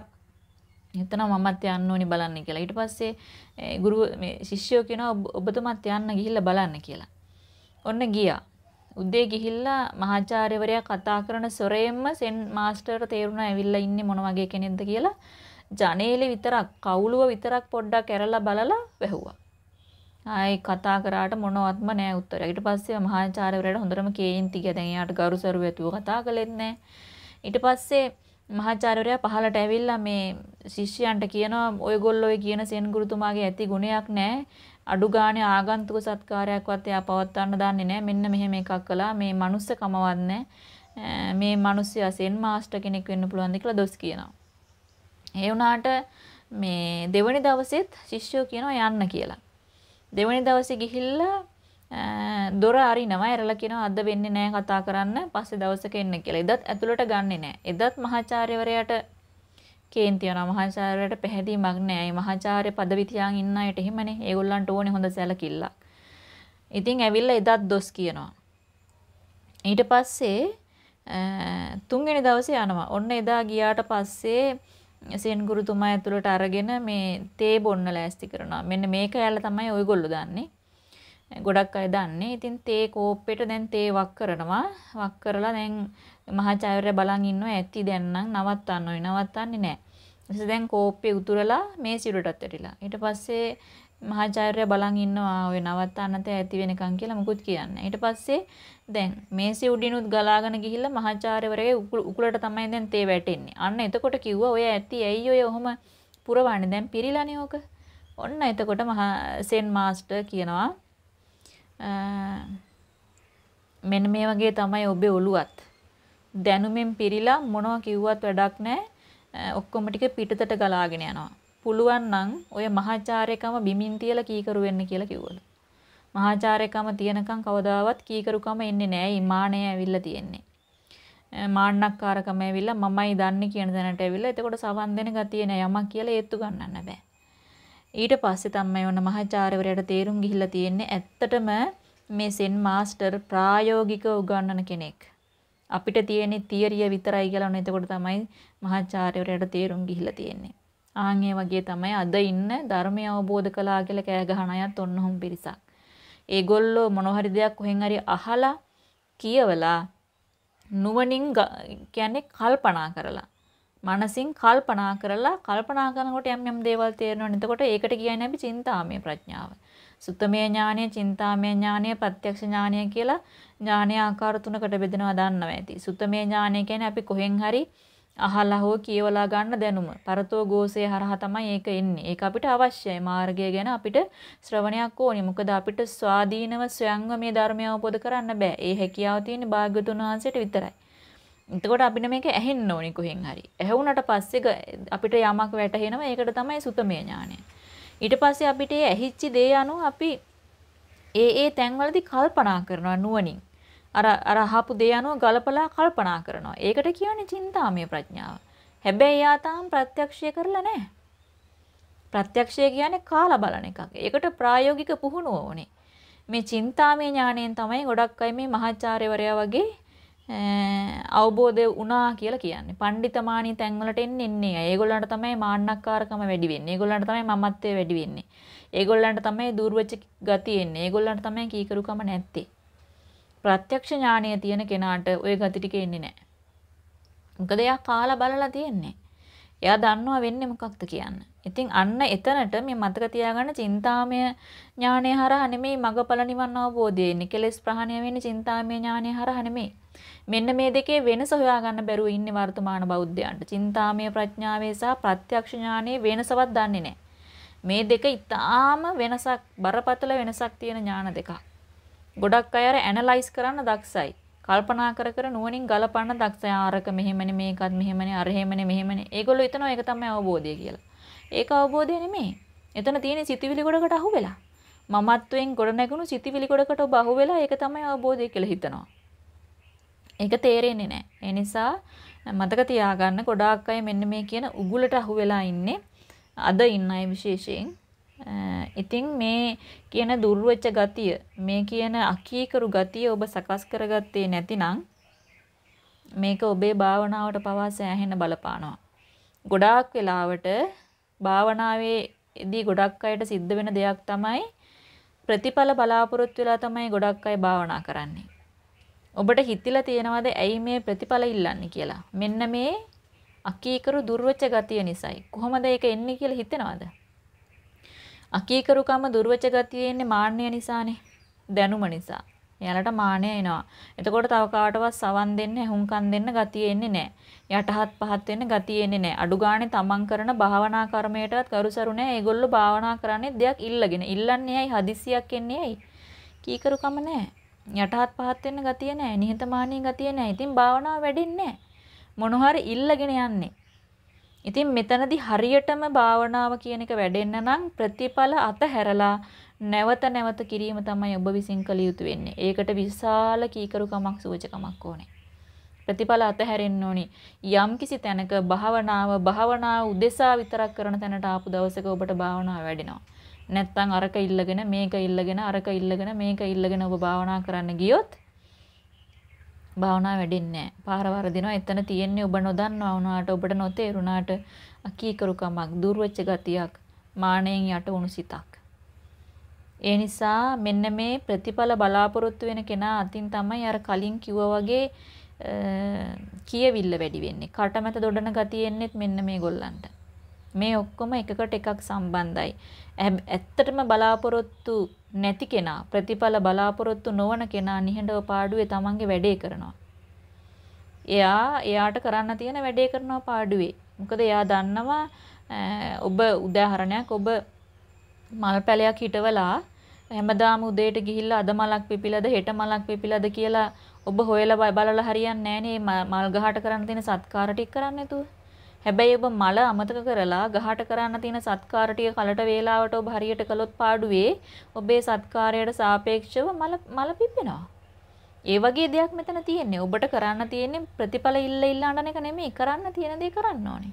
හිතනවා මමත් යන්න ඕනි බලන්න කියලා. ඊට පස්සේ ගුරු මේ ශිෂ්‍යයෝ කියනවා ඔබතුමත් යන්න ගිහිල්ලා බලන්න කියලා. ඔන්න ගියා. උදේ ගිහිල්ලා මහාචාර්යවරයා කතා කරන සොරේම්ම සෙන් මාස්ටර්ට තේරුණා ඇවිල්ලා ඉන්නේ මොන වගේ කෙනෙක්ද කියලා. ජනේලෙ විතරක් කවුළුව විතරක් පොඩ්ඩක් ඇරලා බලලා වැහුවා. ආයි කතා කරාට මොනවත්ම නෑ උත්තරයක්. ඊට පස්සේ මහාචාර්යවරයාට හොඳටම කේන්ති ගියා. දැන් එයාට ගරුසරු ඇතුව කතා කළෙත් නෑ. ඊට පස්සේ මහාචාර්යවරයා පහලට ඇවිල්ලා මේ ශිෂ්‍යයන්ට කියනවා ඔයගොල්ලෝ ඔය කියන සෙන් ගුරුතුමාගේ ඇති ගුණයක් නෑ. අඩු ගානේ ආගන්තුක සත්කාරයක්වත් එයා පවත්වන්න දන්නේ නෑ. මෙන්න මෙහෙම එකක් කළා. මේ මනුස්සකමවත් නෑ. මේ මිනිස්සයා සෙන් මාස්ටර් කෙනෙක් වෙන්න පුළුවන්ද කියලා දොස් කියනවා. ඒ වුණාට මේ දෙවනි දවසෙත් ශිෂ්‍යෝ කියනවා යන්න කියලා. දෙවැනි දවසේ ගිහිල්ලා දොර අරිනවා ඇරලා කියනවා අද වෙන්නේ නැහැ කතා කරන්න පස්සේ දවසක එන්න කියලා. එදත් ඇතුළට ගන්නෙ නැහැ. එදත් මහාචාර්යවරයාට කේන්ති යනවා මහාචාර්යවරයාට පැහැදීමක් නැහැ. මහාචාර්ය පදවි තියාන් ඉන්න අයට එහෙමනේ. ඒගොල්ලන්ට ඕනේ හොඳ සැලකිල්ලක්. ඉතින් ඇවිල්ලා එදත් දොස් කියනවා. ඊට පස්සේ තුන්වෙනි දවසේ යනවා. ඔන්න එදා ගියාට පස්සේ සෙන්ගුරුතුමා ඇතුළට අරගෙන මේ තේ බොන්න ලෑස්ති කරනවා. මෙන්න මේක ඇල තමයි ඔයගොල්ලෝ දන්නේ. ගොඩක් අය දන්නේ. ඉතින් තේ කෝප්පෙට දැන් තේ වක් කරනවා. වක් කරලා දැන් මහාචාර්ය බලන් ඉන්නවා ඇති දැන් නම් නවත්තන්න ඕයි. නවත්තන්නේ නැහැ. ඊට දැන් කෝප්පේ උතුරලා මේ සිරුරටත් ඇටිලා. ඊට පස්සේ මහාචාර්යයා බලන් ඉන්නවා ඔය නවත්තන්න තේ ඇති වෙනකන් කියලා මුකුත් කියන්නේ. ඊට පස්සේ දැන් මේසේ උඩිනුත් ගලාගෙන ගිහිල්ලා මහාචාර්යවරයාගේ උකුලට තමයි දැන් තේ වැටෙන්නේ. අන්න එතකොට කිව්වා ඔය ඇති ඇයි ඔය ඔහොම පුරවන්නේ දැන් පිරිලානේ ඕක. ඔන්න එතකොට මහා සෙන් මාස්ටර් කියනවා මෙන්න මේ වගේ තමයි ඔබේ ඔළුවත්. දැනුමෙන් පිරිලා මොනවා කිව්වත් වැඩක් නැහැ. ඔක්කොම ටික පිටතට ගලාගෙන යනවා. පුළුවන් නම් ඔය මහාචාර්යකම බිමින් තියලා කීකරු වෙන්න කියලා කිව්වලු. මහාචාර්යකම තියනකම් කවදාවත් කීකරුකම එන්නේ නැහැ. ඉමාණය ඇවිල්ලා තියෙන්නේ. මාන්නක්කාරකම ඇවිල්ලා මමයි දන්නේ කියන දැනට ඇවිල්ලා එතකොට සවන් දෙන ගතිය නෑ යමක් කියලා ඒත්තු ගන්නන්න බෑ. ඊට පස්සේ තමයි ඔන්න මහාචාර්යවරයාට තේරුම් ගිහිල්ලා තියෙන්නේ ඇත්තටම මේ සෙන් මාස්ටර් ප්‍රායෝගිකව උගන්වන කෙනෙක්. අපිට තියෙන්නේ තියරිය විතරයි කියලා ඔන්න එතකොට තමයි මහාචාර්යවරයාට තේරුම් ගිහිල්ලා තියෙන්නේ. ආන් ඒ වගේ තමයි අද ඉන්න ධර්මය අවබෝධ කළා කියලා කෑ ගහන අයත් ඔන්නෝම් පිරිසක්. ඒගොල්ලෝ මොන හරි දෙයක් කොහෙන් හරි අහලා කියවලා නුවණින් කියන්නේ කල්පනා කරලා. මනසින් කල්පනා කරලා කල්පනා කරනකොට යම් යම් දේවල් තේරෙනවනේ. එතකොට ඒකට කියන්නේ අපි චින්තාමය ප්‍රඥාව. සුත්තමය ඥානය, චින්තාමය ඥානය, ප්‍රත්‍යක්ෂ ඥානය කියලා ඥානීය ආකාර තුනකට බෙදෙනවා දන්නවා ඇති. සුත්තමය ඥානය කියන්නේ අපි කොහෙන් හරි අහලා හෝ කියවලා ගන්න දැනුම පරතෝ ഘോഷයේ හරහා තමයි ඒක එන්නේ. ඒක අපිට අවශ්‍යයි. මාර්ගය ගැන අපිට ශ්‍රවණයක් ඕනේ. මොකද අපිට ස්වාධීනව ස්වයංව මේ ධර්මය අවබෝධ කරන්න බෑ. ඒ හැකියාව තියෙන්නේ භාග්‍යතුන් වහන්සේට විතරයි. එතකොට අපිට මේක ඇහෙන්න ඕනේ කොහෙන් හරි. ඇහුණට පස්සේ අපිට යමක් වැටහෙනවා. ඒකට තමයි සුතමේ ඥානය. ඊට පස්සේ අපිට ඇහිච්ච දේ අනුව අපි ඒ ඒ තැන්වලදී කල්පනා කරනවා නුවණින්. අර අර අහපු දේ අනුව ගලපලා කල්පනා කරනවා. ඒකට කියන්නේ චින්තාමය ප්‍රඥාව. හැබැයි යා තාම ප්‍රත්‍යක්ෂය කරලා නැහැ. ප්‍රත්‍යක්ෂය කියන්නේ කාලා බලන එකක්. ඒකට ප්‍රායෝගික පුහුණුව ඕනේ. මේ චින්තාමය ඥාණයෙන් තමයි ගොඩක් අය මේ මහාචාර්යවරයා වගේ අවබෝධය වුණා කියලා කියන්නේ. පණ්ඩිතමානි තැන්වලට එන්නේ නැහැ. ඒගොල්ලන්ට තමයි මාන්නක්කාරකම වැඩි වෙන්නේ. ඒගොල්ලන්ට තමයි මමත්වය වැඩි වෙන්නේ. ඒගොල්ලන්ට තමයි දුර්වච ගතිය එන්නේ. ඒගොල්ලන්ට තමයි කීකරුකම නැත්තේ. ප්‍රත්‍යක්ෂ ඥානය තියෙන කෙනාට ওই ගති ටික එන්නේ නැහැ. මොකද එයා කාලා බලලා තියෙන්නේ. එයා දන්නවා වෙන්නේ මොකක්ද කියන්න. ඉතින් අන්න එතනට මේ මතක තියාගන්න චින්තාමය ඥානය හරහා නෙමෙයි මගඵල නිවන් අවබෝධය එන්නේ. කෙලෙස් ප්‍රහාණය වෙන්නේ චින්තාමය ඥානය හරහා නෙමෙයි. මෙන්න මේ දෙකේ වෙනස හොයාගන්න බැරුව ඉන්නේ වර්තමාන බෞද්ධයන්ට. චින්තාමය ප්‍රඥාවේ සහ ප්‍රත්‍යක්ෂ ඥානයේ වෙනසවත් දන්නේ නැහැ. මේ දෙක ඊටාම වෙනසක් බරපතල වෙනසක් තියෙන ඥාන දෙකක්. ගොඩක් අය ඇනලයිස් කරන්න දක්ෂයි. කල්පනා කර කර නුවණින් ගලපන්න දක්ෂයි. ආරක මෙහෙමනේ මේකත් මෙහෙමනේ අර එහෙමනේ මෙහෙමනේ. ඒගොල්ලෝ හිතනවා ඒක තමයි අවබෝධය කියලා. ඒක අවබෝධය නෙමෙයි. එතන තියෙන සිතිවිලි ගොඩකට අහුවෙලා. මමත්වයෙන් ගොඩ නැගුණු සිතිවිලි ගොඩකට ඔබ අහුවෙලා ඒක තමයි අවබෝධය කියලා හිතනවා. ඒක තේරෙන්නේ නැහැ. ඒ නිසා මතක තියාගන්න ගොඩාක් අය මෙන්න මේ කියන උගුලට අහු වෙලා ඉන්නේ. අද ඉන්න අය විශේෂයෙන් ඉතින් මේ කියන දුර්වච ගතිය මේ කියන අකීකරු ගතිය ඔබ සකස් කරගත්තේ නැතිනම් මේක ඔබේ භාවනාවට පවා සෑහෙන බලපානවා. ගොඩාක් වෙලාවට භාවනාවේදී ගොඩක් අයට සිද්ධ වෙන දෙයක් තමයි ප්‍රතිඵල බලාපොරොත්තු වෙලා තමයි ගොඩක් අය භාවනා කරන්නේ. ඔබට හිතිලා තියෙනවද ඇයි මේ ප්‍රතිඵල ඉල්ලන්නේ කියලා. මෙන්න මේ අකීකරු දුර්වච ගතිය නිසායි. කොහොමද ඒක එන්නේ කියලා හිතෙනවද? අකීකරුකම දුර්වච ගතිය එන්නේ මාන්නය නිසානේ. දැනුම නිසා. එයාලට මාන්නය එනවා. එතකොට තව කාටවත් සවන් දෙන්න, හුම්කම් දෙන්න ගතිය එන්නේ නැහැ. යටහත් පහත් වෙන්න ගතිය එන්නේ නැහැ. අඩු ගානේ තමන් කරන භාවනා කර්මයටවත් කරුසරු නැහැ. ඒගොල්ලෝ භාවනා කරන්නේ දෙයක් ඉල්ලගෙන. ඉල්ලන්නේ ඇයි? හදිසියක් එන්නේ ඇයි? කීකරුකම නැහැ. යටහත් පහත් වෙන්න ගතිය නැහැ. නිහතමානී ගතිය නැහැ. ඉතින් භාවනාව වැඩින්නේ නැහැ. මොන හරි ඉල්ලගෙන යන්නේ. ඉතින් මෙතනදී හරියටම භාවනාව කියන එක වැඩෙන්න නම් ප්‍රතිඵල අතහැරලා නැවත නැවත කිරීම තමයි ඔබ විසින් කළ යුතු වෙන්නේ. ඒකට විශාල කීකරුකමක් සුවචකමක් ඕනේ. ප්‍රතිඵල අතහැරෙන්න ඕනි. යම් කිසි තැනක භාවනාව භාවනාව උදෙසා විතරක් කරන තැනට ආපු දවසක ඔබට භාවනාව වැඩෙනවා. නැත්තම් අරක ඉල්ලගෙන මේක ඉල්ලගෙන අරක ඉල්ලගෙන මේක ඉල්ලගෙන ඔබ භාවනා කරන්න ගියොත් භාවනා වැඩෙන්නේ නැහැ. පාර වරදිනවා. එතන තියෙන්නේ ඔබ නොදන්නවා වුණාට ඔබට නොතේරුණාට අකීකරුකමක්, දුර්වච ගතියක්, මාණයෙන් යට වුණු සිතක්. ඒ නිසා මෙන්න මේ ප්‍රතිඵල බලාපොරොත්තු වෙන කෙනා අතින් තමයි අර කලින් කිව්වා වගේ කියවිල්ල වැඩි වෙන්නේ. කටමැත දොඩන ගතියෙන්නෙත් මෙන්න මේ ගොල්ලන්ට. මේ ඔක්කොම එකකට එකක් සම්බන්ධයි. ඇත්තටම බලාපොරොත්තු නැති කෙනා ප්‍රතිඵල බලාපොරොත්තු නොවන කෙනා නිහඬව පාඩුවේ තමන්ගේ වැඩේ කරනවා. එයා එයාට කරන්න තියෙන වැඩේ කරනවා පාඩුවේ. මොකද එයා දන්නවා ඔබ උදාහරණයක් ඔබ මල් පැලයක් හිටවලා හැමදාම උදේට ගිහිල්ලා අද මලක් පිපිලද හෙට මලක් පිපිලද කියලා ඔබ හොයලා බලලා හරියන්නේ නැහැ නේ මල් ගහට කරන්න තියෙන සත්කාර ටික කරන්නේ නැතුව. හැබැයි ඔබ මල අමතක කරලා ගහට කරන්න තියෙන සත්කාර ටික කලට වේලාවට ඔබ හරියට කළොත් පාඩුවේ ඔබේ සත්කාරයට සාපේක්ෂව මල මල පිපෙනවා. ඒ වගේ දෙයක් මෙතන තියෙන්නේ. ඔබට කරන්න තියෙන්නේ ප්‍රතිඵල ඉල්ල ඉල්ල අඬන එක නෙමෙයි කරන්න තියෙන දේ කරන්න ඕනේ.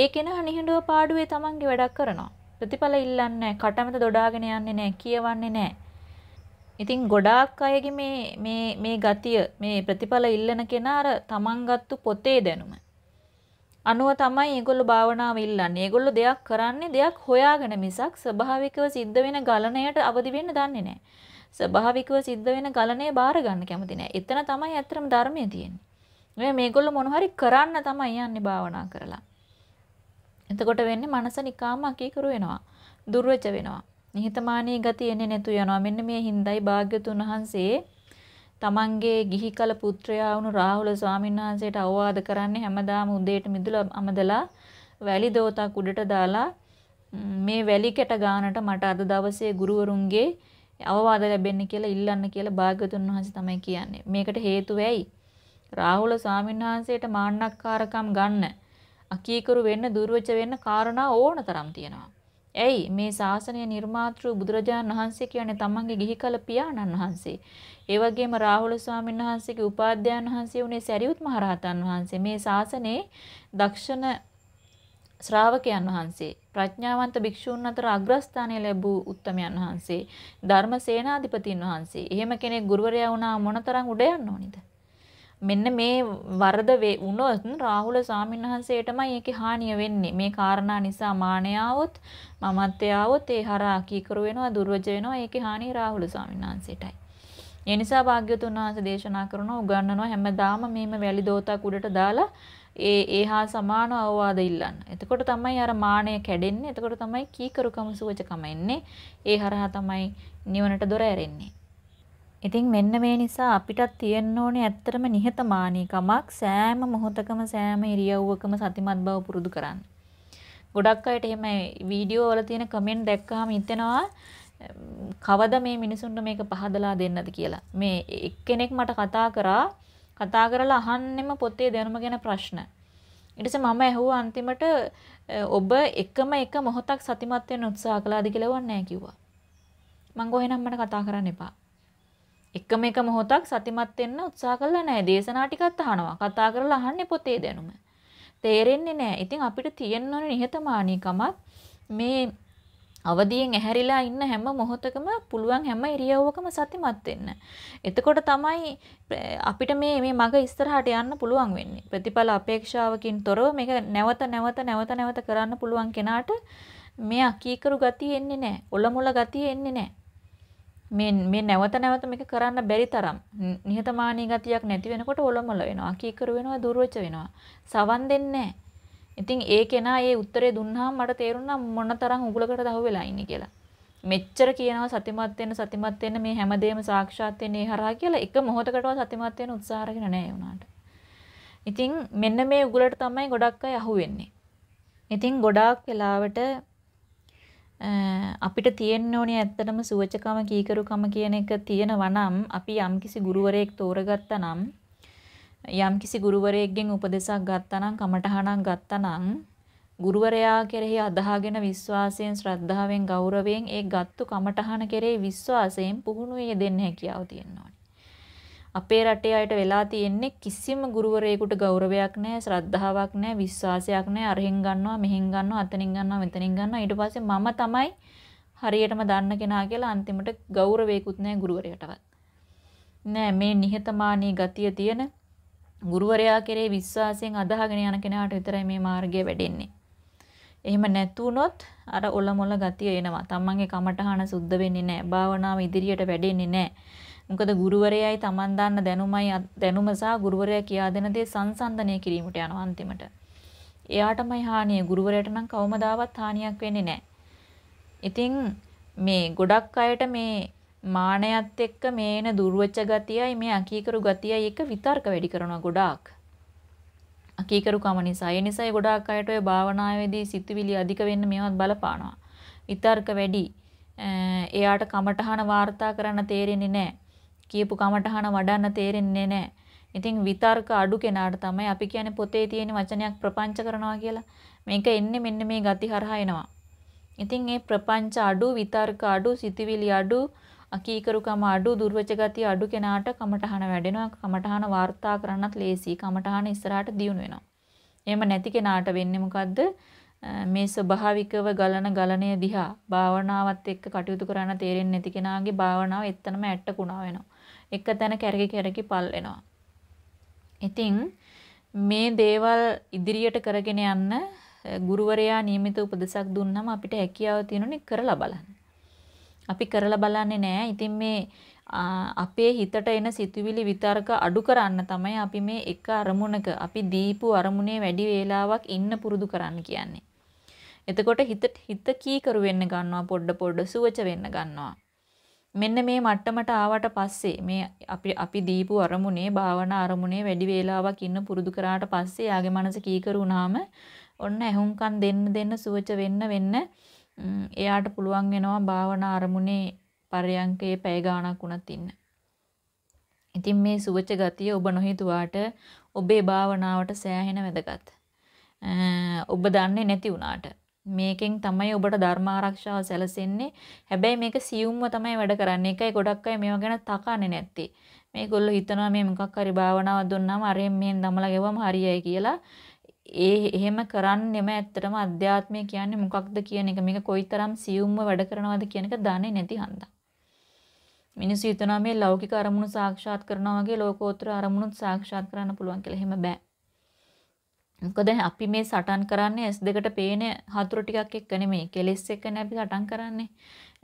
ඒ කෙනා නිහඬව පාඩුවේ තමන්ගේ වැඩක් කරනවා. ප්‍රතිඵල ඉල්ලන්නේ නැහැ. කටමැද දොඩාගෙන යන්නේ නැහැ. කියවන්නේ නැහැ. ඉතින් ගොඩාක් අයගේ මේ මේ මේ ගතිය මේ ප්‍රතිඵල ඉල්ලන කෙනා අර තමන් ගත්තු පොතේ දැනුම අනුව තමයි ඒගොල්ලෝ භාවනාව ඉල්ලන්නේ. ඒගොල්ලෝ දෙයක් කරන්නේ දෙයක් හොයාගෙන මිසක් ස්වභාවිකව සිද්ධ වෙන ගලණයට අවදි වෙන්න දන්නේ නැහැ. ස්වභාවිකව සිද්ධ වෙන ගලණය බාර ගන්න කැමති නැහැ. එතන තමයි ඇත්තම ධර්මය තියෙන්නේ. මේ මේගොල්ලෝ මොන හරි කරන්න තමයි යන්නේ භාවනා කරලා. එතකොට වෙන්නේ මනස නිකාම අකීකරු වෙනවා. දුර්වච වෙනවා. නිහතමානී ගතිය එන්නේ නැතු යනවා. මෙන්න මේ හිඳයි භාග්‍යතුන් වහන්සේ තමන්ගේ ගිහි කල පුත්‍රයා වුණු රාහුල ස්වාමීන් වහන්සේට අවවාද කරන්නේ හැමදාම උදේට මිදුලා අමදලා වැලි දෝතක් උඩට දාලා මේ වැලි කැට ගානට මට අද දවසේ ගුරුවරුන්ගේ අවවාද ලැබෙන්න කියලා ඉල්ලන්න කියලා භාග්‍යතුන් වහන්සේ තමයි කියන්නේ. මේකට හේතුව ඇයි? රාහුල ස්වාමීන් වහන්සේට මාන්නක්කාරකම් ගන්න, අකීකරු වෙන්න, දුර්වච වෙන්න කාරණා ඕනතරම් තියෙනවා. ඇයි මේ ශාසනය නිර්මාතෘ බුදුරජාණන් වහන්සේ කියන්නේ තමන්ගේ ගිහිකල පියාණන් වහන්සේ. ඒ වගේම රාහුල ස්වාමීන් වහන්සේගේ උපාධ්‍යයන් වහන්සේ උනේ සැරියුත් මහරහතන් වහන්සේ. මේ ශාසනයේ දක්ෂණ ශ්‍රාවකයන් වහන්සේ ප්‍රඥාවන්ත භික්ෂූන් අතර අග්‍රස්ථානය ලැබූ උත්තමයන් වහන්සේ ධර්ම සේනාධිපතින් වහන්සේ. එහෙම කෙනෙක් ගුරුවරයා වුණා මොනතරම් උඩ යන්න ඕනිද? මෙන්න මේ වරද වුණොත් රාහුල සාමින්හන්සේටමයි ඒකේ හානිය වෙන්නේ. මේ කාරණා නිසා මාණ්‍ය આવොත්, මමත්ය આવොත් ඒ හරහා කීකරු වෙනවා, දුර්වජ වෙනවා. ඒකේ හානිය රාහුල සාමින්හන්සේටයි. ඒ නිසා භාග්‍යතුන් වහන්සේ දේශනා කරනවා උගන්වනවා හැමදාම මේම වැලි දෝතක් උඩට දාලා ඒ ඒ හා සමාන අවවාද ඉල්ලන්න. එතකොට තමයි අර මාණය කැඩෙන්නේ. එතකොට තමයි කීකරුකම සුවචකම එන්නේ. ඒ හරහා තමයි නිවනට දොර ඇරෙන්නේ. ඉතින් මෙන්න මේ නිසා අපිටත් තියෙන්න ඕනේ ඇත්තටම නිහතමානීකමක් සෑම මොහොතකම සෑම ඉරියව්වකම සතිමත් බව පුරුදු කරන්න. ගොඩක් අයට එහෙම වීඩියෝ වල තියෙන කමෙන්ට් දැක්කහම හිතෙනවා කවද මේ මිනිසුන්ට මේක පහදලා දෙන්නද කියලා. මේ එක්කෙනෙක් මට කතා කරා කතා කරලා අහන්නෙම පොතේ දැනුම ගැන ප්‍රශ්න. ඊට පස්සේ මම ඇහුවා අන්තිමට ඔබ එකම එක මොහොතක් සතිමත් වෙන්න උත්සාහ කළාද කියලා වන්නේ නැහැ කිව්වා. මං ගෝ එහෙනම් මට කතා කරන්න එපා. එකම එක මොහොතක් සතිමත් වෙන්න උත්සාහ කළා නැහැ. දේශනා ටිකක් අහනවා. කතා කරලා අහන්නේ පොතේ දැනුම. තේරෙන්නේ නැහැ. ඉතින් අපිට තියෙන්න ඕනේ නිහතමානීකමක් මේ අවදියෙන් ඇහැරිලා ඉන්න හැම මොහොතකම පුළුවන් හැම ඉරියව්වකම සතිමත් වෙන්න. එතකොට තමයි අපිට මේ මේ මග ඉස්සරහට යන්න පුළුවන් වෙන්නේ. ප්‍රතිඵල අපේක්ෂාවකින් තොරව මේක නැවත නැවත නැවත නැවත කරන්න පුළුවන් කෙනාට මේ අකීකරු ගතිය එන්නේ නැහැ. ඔලමුල ගතිය එන්නේ නැහැ. මේ මේ නැවත නැවත මේක කරන්න බැරි තරම් නිහතමානී ගතියක් නැති වෙනකොට ඔලොමල වෙනවා. කීකරු වෙනවා, දුර්වච වෙනවා. සවන් දෙන්නේ ඉතින් ඒ කෙනා ඒ උත්තරේ දුන්නාම මට තේරුණා මොනතරම් උගලකට දහුවෙලා ඉන්නේ කියලා. මෙච්චර කියනවා සතිමත් වෙන්න සතිමත් වෙන්න මේ හැමදේම සාක්ෂාත් වෙන්නේ හරහා කියලා එක මොහොතකටවත් සතිමත් වෙන්න උත්සාහ කරගෙන නැහැ උනාට. ඉතින් මෙන්න මේ උගලට තමයි ගොඩක් අය අහුවෙන්නේ. ඉතින් ගොඩාක් වෙලාවට අපිට තියෙන්න ඕනේ ඇත්තටම සුවචකම කීකරුකම කියන එක තියෙනවා නම් අපි යම්කිසි ගුරුවරයෙක් තෝරගත්තා නම් යම්කිසි ගුරුවරයෙක්ගෙන් උපදෙසක් ගත්තා නම් කමටහනක් ගත්තා නම් ගුරුවරයා කෙරෙහි අදහාගෙන විශ්වාසයෙන් ශ්‍රද්ධාවෙන් ගෞරවයෙන් ඒ ගත්තු කමටහන කෙරෙහි විශ්වාසයෙන් පුහුණුවේ දෙන්න හැකියාව තියෙනවා. අපේ රටේ අයට වෙලා තියෙන්නේ කිසිම ගුරුවරයෙකුට ගෞරවයක් නැහැ, ශ්‍රද්ධාවක් නැහැ, විශ්වාසයක් නැහැ. අරහෙන් ගන්නවා, මෙහෙන් ගන්නවා, අතනින් ගන්නවා, මෙතනින් ගන්නවා. ඊට පස්සේ මම තමයි හරියටම දන්න කෙනා කියලා අන්තිමට ගෞරවයකුත් නැහැ ගුරුවරයටවත්. නෑ මේ නිහතමානී ගතිය තියෙන ගුරුවරයා කෙරේ විශ්වාසයෙන් අදහගෙන යන කෙනාට විතරයි මේ මාර්ගය වැඩෙන්නේ. එහෙම නැතුනොත් අර ඔලොමොල ගතිය එනවා. තමන්ගේ කමටහන සුද්ධ වෙන්නේ නැහැ. භාවනාව ඉදිරියට වැඩෙන්නේ නැහැ. මොකද ගුරුවරයයි Taman දන්න දැනුමයි දැනුම සහ ගුරුවරයා කියා දෙන දේ සංසන්දනය කිරීමට යනවා අන්තිමට. එයාටමයි හානිය ගුරුවරයාට නම් කවමදාවත් හානියක් වෙන්නේ නැහැ. ඉතින් මේ ගොඩක් අයට මේ මානයත් එක්ක මේන දුර්වච ගතියයි මේ අකීකරු ගතියයි එක විතර්ක වැඩි කරනවා ගොඩාක්. අකීකරුකම නිසා ඒ නිසා ගොඩාක් අයට ওই භාවනාවේදී සිතුවිලි අධික වෙන්න මේවත් බලපානවා. විතර්ක වැඩි. එයාට කමටහන වාර්තා කරන්න තේරෙන්නේ නැහැ. කියපු කමටහන වඩන්න තේරෙන්නේ නැහැ. ඉතින් විතර්ක අඩු කෙනාට තමයි අපි කියන්නේ පොතේ තියෙන වචනයක් ප්‍රපංච කරනවා කියලා. මේක එන්නේ මෙන්න මේ ගති හරහා එනවා. ඉතින් මේ ප්‍රපංච අඩු, විතර්ක අඩු, සිතවිලි අඩු, අකීකරුකම අඩු, දුර්වච ගති අඩු කෙනාට කමටහන වැඩෙනවා. කමටහන වාර්තා කරන්නත් ලේසි. කමටහන ඉස්සරහට දියුණු වෙනවා. එහෙම නැති කෙනාට වෙන්නේ මොකද්ද? මේ ස්වභාවිකව ගලන ගලණය දිහා භාවනාවත් එක්ක කටයුතු කරන්න තේරෙන්නේ නැති කෙනාගේ භාවනාව එතනම ඇට්ටකුණා වෙනවා. එක තැන කැරකි කැරකි පල්ලෙනවා. ඉතින් මේ දේවල් ඉදිරියට කරගෙන යන්න ගුරුවරයා නියමිත උපදෙසක් දුන්නම අපිට හැකියාව තියෙනුනේ කරලා බලන්න. අපි කරලා බලන්නේ නැහැ. ඉතින් මේ අපේ හිතට එන සිතුවිලි විතර්ක අඩු කරන්න තමයි අපි මේ එක අරමුණක අපි දීපු අරමුණේ වැඩි වේලාවක් ඉන්න පුරුදු කරන්න කියන්නේ. එතකොට හිත හිත කීකරු වෙන්න ගන්නවා පොඩ පොඩ සුවච වෙන්න ගන්නවා. මෙන්න මේ මට්ටමට ආවට පස්සේ මේ අපි අපි දීපු අරමුණේ භාවනා අරමුණේ වැඩි වේලාවක් ඉන්න පුරුදු කරාට පස්සේ යාගේ මනස කීකරු වුණාම ඔන්න ඇහුම්කන් දෙන්න දෙන්න සුවච වෙන්න වෙන්න එයාට පුළුවන් වෙනවා භාවනා අරමුණේ පරයන්කේ පැය ගාණක් වුණත් ඉන්න. ඉතින් මේ සුවච ගතිය ඔබ නොහිතුවාට ඔබේ භාවනාවට සෑහෙන වැදගත්. ඔබ දන්නේ නැති වුණාට මේකෙන් තමයි ඔබට ධර්මාරක්ෂාව සැලසෙන්නේ. හැබැයි මේක සියුම්ව තමයි වැඩ කරන්නේ. ඒකයි ගොඩක් අය මේවා ගැන තකන්නේ නැත්තේ. මේගොල්ලෝ හිතනවා මේ මොකක් හරි භාවනාවක් දුන්නාම අරෙන් මෙන් දමලා ගෙවම හරියයි කියලා. ඒ එහෙම කරන්නෙම ඇත්තටම අධ්‍යාත්මය කියන්නේ මොකක්ද කියන එක මේක කොයිතරම් සියුම්ව වැඩ කරනවද කියන එක දන්නේ නැති හන්දා. මිනිස්සු හිතනවා මේ ලෞකික අරමුණු සාක්ෂාත් කරනවා වගේ ලෝකෝත්තර අරමුණුත් සාක්ෂාත් කරන්න පුළුවන් කියලා. එහෙම බෑ. මොකද අපි මේ සටන් කරන්නේ S2ට පේන හතුරු ටිකක් එක්ක නෙමෙයි කෙලස් එක්කනේ අපි සටන් කරන්නේ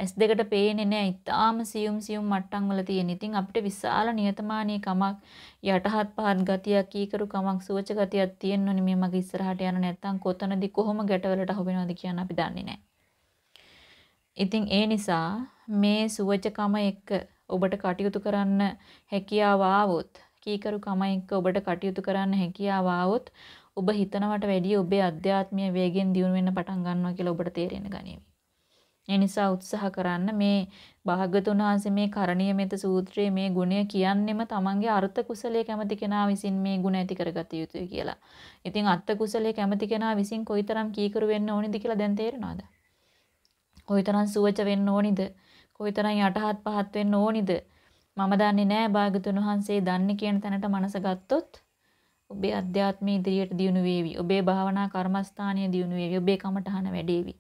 S2ට පේන්නේ නෑ ඉතාලම සියුම් සියුම් මට්ටම් වල තියෙන. ඉතින් අපිට විශාල නියතමානී කමක් යටහත් පහත් ගතියක් ඊකරු කමක් සුවච ගතියක් තියෙන්නෝනේ මේ මගේ ඉස්සරහට යන නැත්තම් කොතනදී කොහොම ගැටවලට අහු වෙනවද කියන අපි දන්නේ නෑ. ඉතින් ඒ නිසා මේ සුවචකම එක්ක ඔබට කටයුතු කරන්න හැකියාව ආවොත් කීකරු කම එක්ක ඔබට කටයුතු කරන්න හැකියාව ආවොත් ඔබ හිතනවට වැඩිය ඔබේ අධ්‍යාත්මීය වේගෙන් දියුණු වෙන්න පටන් ගන්නවා කියලා ඔබට තේරෙන්න ගනීවි. ඒ නිසා උත්සාහ කරන්න මේ භාගතුන් වහන්සේ මේ කරණීය මෙත සූත්‍රයේ මේ ගුණය කියන්නෙම තමන්ගේ අර්ථ කුසලයේ කැමති කෙනා විසින් මේ ගුණ ඇති කරගත යුතුයි කියලා. ඉතින් අර්ථ කුසලයේ කැමති කෙනා විසින් කොයිතරම් කීකරු වෙන්න ඕනිද කියලා දැන් තේරෙනවද? කොයිතරම් සුවච වෙන්න ඕනිද? කොයිතරම් යටහත් පහත් වෙන්න ඕනිද? මම දන්නේ නෑ භාගතුන් වහන්සේ දන්නේ කියන තැනට මනස ගත්තොත් ඔබේ අධ්‍යාත්මය ඉදිරියට දියුණු වේවි. ඔබේ භාවනා කර්මස්ථානය දියුණු වේවි. ඔබේ කමටහන වැඩේවි.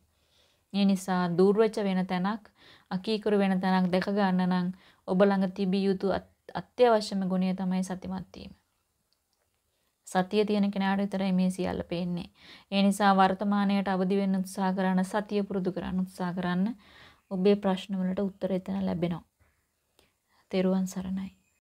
මේ නිසා දුර්වච වෙන තැනක්, අකීකරු වෙන තැනක් දැක ගන්න නම් ඔබ ළඟ තිබිය යුතු අත්‍යවශ්‍යම ගුණය තමයි සතිමත් වීම. සතිය තියෙන කෙනාට විතරයි මේ සියල්ල පේන්නේ. ඒ නිසා වර්තමානයට අවදි වෙන්න උත්සාහ කරන සතිය පුරුදු කරන්න උත්සාහ කරන්න ඔබේ ප්‍රශ්න වලට උත්තර එතන ලැබෙනවා. තෙරුවන් සරණයි.